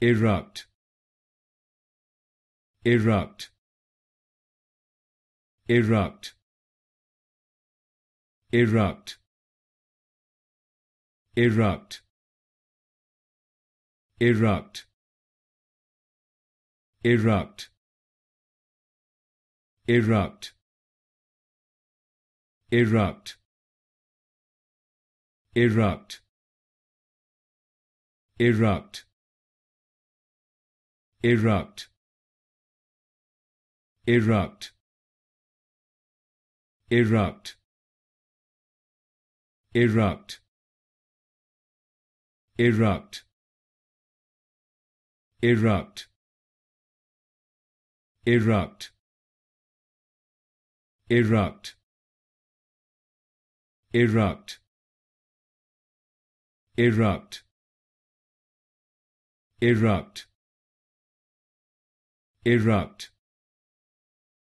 erupt erupt erupt erupt erupt erupt erupt erupt erupt erupt erupt erupt erupt erupt erupt erupt erupt erupt erupt erupt erupt erupt erupt